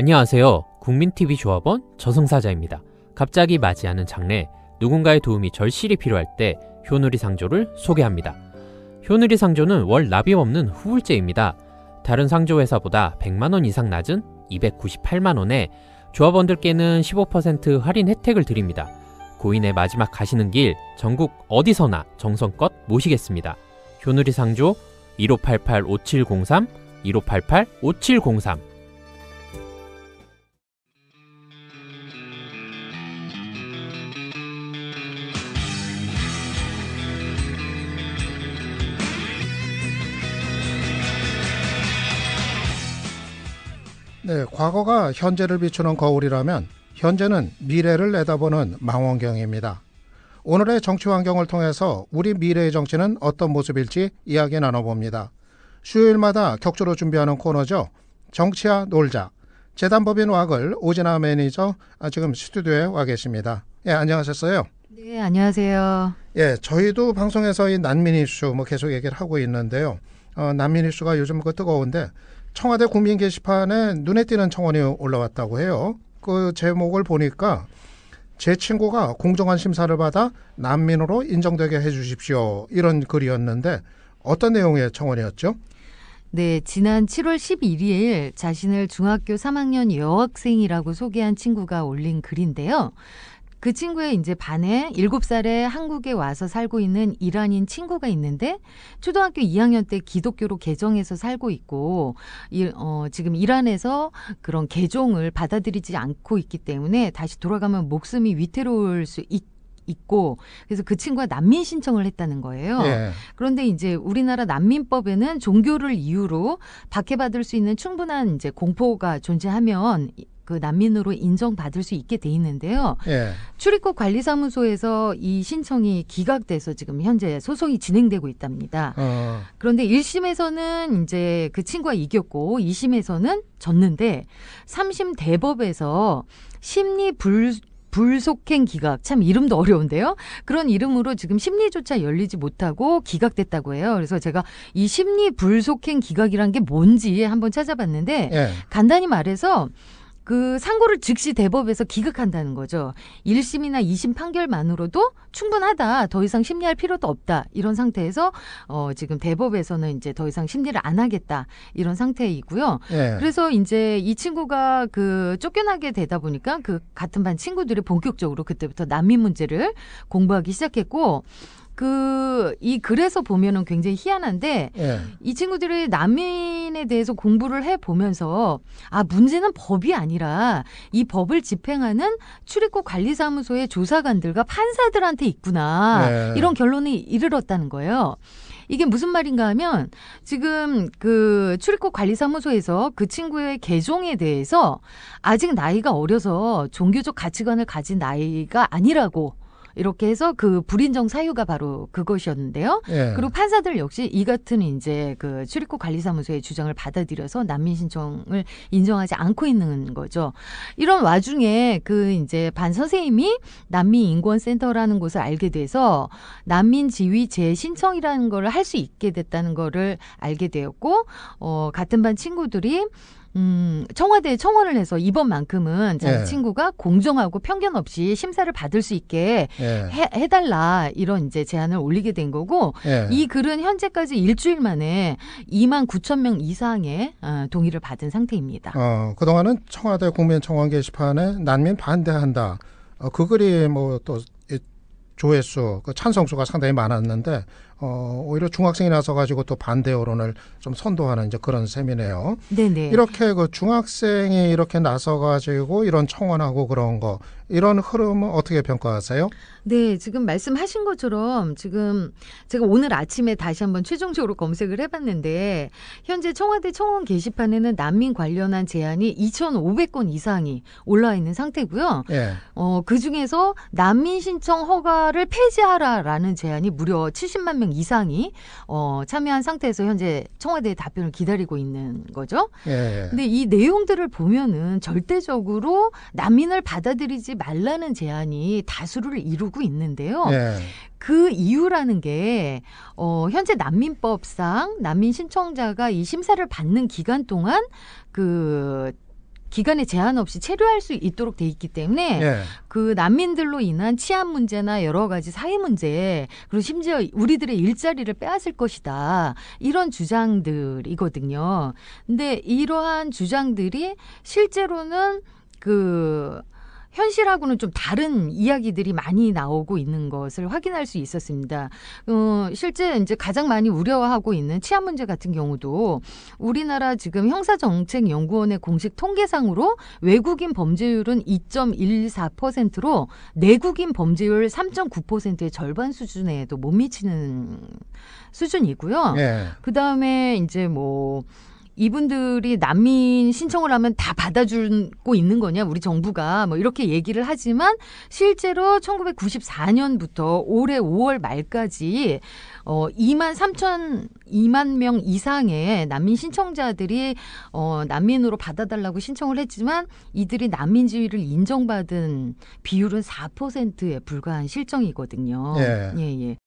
안녕하세요. 국민TV 조합원 저승사자입니다. 갑자기 맞이하는 장래, 누군가의 도움이 절실히 필요할 때 효누리 상조를 소개합니다. 효누리 상조는 월 납입 없는 후불제입니다. 다른 상조 회사보다 100만원 이상 낮은 298만원에 조합원들께는 15% 할인 혜택을 드립니다. 고인의 마지막 가시는 길 전국 어디서나 정성껏 모시겠습니다. 효누리 상조 1588-5703 1588-5703 네, 과거가 현재를 비추는 거울이라면 현재는 미래를 내다보는 망원경입니다. 오늘의 정치 환경을 통해서 우리 미래의 정치는 어떤 모습일지 이야기 나눠봅니다. 수요일마다 격주로 준비하는 코너죠. 정치와 놀자. 재단법인 와글 오진아 매니저 아, 지금 스튜디오에 와 계십니다. 예, 안녕하셨어요. 네, 안녕하세요. 예, 저희도 방송에서 이 난민 이슈 뭐 계속 얘기를 하고 있는데요. 어, 난민 이슈가 요즘 그 뜨거운데 청와대 국민 게시판에 눈에 띄는 청원이 올라왔다고 해요. 그 제목을 보니까 제 친구가 공정한 심사를 받아 난민으로 인정되게 해주십시오. 이런 글이었는데 어떤 내용의 청원이었죠? 네, 지난 7월 12일 자신을 중학교 3학년 여학생이라고 소개한 친구가 올린 글인데요. 그 친구의 이제 반에 7살에 한국에 와서 살고 있는 이란인 친구가 있는데 초등학교 2학년 때 기독교로 개정해서 살고 있고 이, 어, 지금 이란에서 그런 개종을 받아들이지 않고 있기 때문에 다시 돌아가면 목숨이 위태로울 수 있다. 있고 그래서 그 친구가 난민 신청을 했다는 거예요. 예. 그런데 이제 우리나라 난민법에는 종교를 이유로 박해받을 수 있는 충분한 이제 공포가 존재하면 그 난민으로 인정받을 수 있게 돼 있는데요. 예. 출입국 관리사무소에서 이 신청이 기각돼서 지금 현재 소송이 진행되고 있답니다. 어. 그런데 1심에서는 이제 그 친구가 이겼고 2심에서는 졌는데 3심 대법에서 심리 불, 불속행 기각 참 이름도 어려운데요. 그런 이름으로 지금 심리조차 열리지 못하고 기각됐다고 해요. 그래서 제가 이 심리 불속행 기각이란 게 뭔지 한번 찾아봤는데 예. 간단히 말해서 그 상고를 즉시 대법에서 기각한다는 거죠. 1심이나 2심 판결만으로도 충분하다. 더 이상 심리할 필요도 없다. 이런 상태에서 어 지금 대법에서는 이제 더 이상 심리를 안 하겠다. 이런 상태이고요. 예. 그래서 이제 이 친구가 그 쫓겨나게 되다 보니까 그 같은 반 친구들이 본격적으로 그때부터 난민 문제를 공부하기 시작했고 그이 글에서 보면은 굉장히 희한한데 예. 이 친구들이 난민에 대해서 공부를 해 보면서 아 문제는 법이 아니라 이 법을 집행하는 출입국 관리사무소의 조사관들과 판사들한테 있구나 예. 이런 결론이 이르렀다는 거예요. 이게 무슨 말인가 하면 지금 그 출입국 관리사무소에서 그 친구의 개종에 대해서 아직 나이가 어려서 종교적 가치관을 가진 나이가 아니라고 이렇게 해서 그 불인정 사유가 바로 그것이었는데요. 예. 그리고 판사들 역시 이 같은 이제 그 출입국 관리사무소의 주장을 받아들여서 난민 신청을 인정하지 않고 있는 거죠. 이런 와중에 그 이제 반 선생님이 난민 인권 센터라는 곳을 알게 돼서 난민 지위 재신청이라는 거를 할 수 있게 됐다는 거를 알게 되었고 어 같은 반 친구들이 음, 청와대에 청원을 해서 이번만큼은 자기 예. 친구가 공정하고 편견 없이 심사를 받을 수 있게 예. 해, 달라 이런 이제 제안을 올리게 된 거고 예. 이 글은 현재까지 일주일 만에 2만 9천 명 이상의 어, 동의를 받은 상태입니다. 어, 그동안은 청와대 국민청원 게시판에 난민 반대한다. 어, 그 글이 뭐또 조회수, 그 찬성수가 상당히 많았는데 어, 오히려 중학생이 나서 가지고 또 반대 여론을 좀 선도하는 이제 그런 셈이네요. 네네. 이렇게 그 중학생이 이렇게 나서 가지고 이런 청원하고 그런 거 이런 흐름은 어떻게 평가하세요? 네, 지금 말씀하신 것처럼 지금 제가 오늘 아침에 다시 한번 최종적으로 검색을 해봤는데 현재 청와대 청원 게시판에는 난민 관련한 제안이 2,500건 이상이 올라 있는 상태고요. 예. 어, 그 중에서 난민 신청 허가를 폐지하라라는 제안이 무려 70만 명명 이상이 어, 참여한 상태에서 현재 청와대의 답변을 기다리고 있는 거죠. 예, 예. 근데 이 내용들을 보면은 절대적으로 난민을 받아들이지 말라는 제안이 다수를 이루고 있는데요. 예. 그 이유라는 게 어, 현재 난민법상 난민 신청자가 이 심사를 받는 기간 동안 그 기간에 제한 없이 체류할 수 있도록 돼 있기 때문에 예. 그 난민들로 인한 치안 문제나 여러 가지 사회 문제 그리고 심지어 우리들의 일자리를 빼앗을 것이다 이런 주장들이거든요. 근데 이러한 주장들이 실제로는 그 현실하고는 좀 다른 이야기들이 많이 나오고 있는 것을 확인할 수 있었습니다. 어, 실제 이제 가장 많이 우려하고 있는 치안 문제 같은 경우도 우리나라 지금 형사정책연구원의 공식 통계상으로 외국인 범죄율은 2.14%로 내국인 범죄율 3.9%의 절반 수준에도 못 미치는 수준이고요. 네. 예. 그 다음에 이제 뭐 이분들이 난민 신청을 하면 다 받아주고 있는 거냐 우리 정부가 뭐 이렇게 얘기를 하지만 실제로 1994년부터 올해 5월 말까지 어 2만 3천 2만 명 이상의 난민 신청자들이 어 난민으로 받아달라고 신청을 했지만 이들이 난민지위를 인정받은 비율은 4%에 불과한 실정이거든요. 예. 예, 예.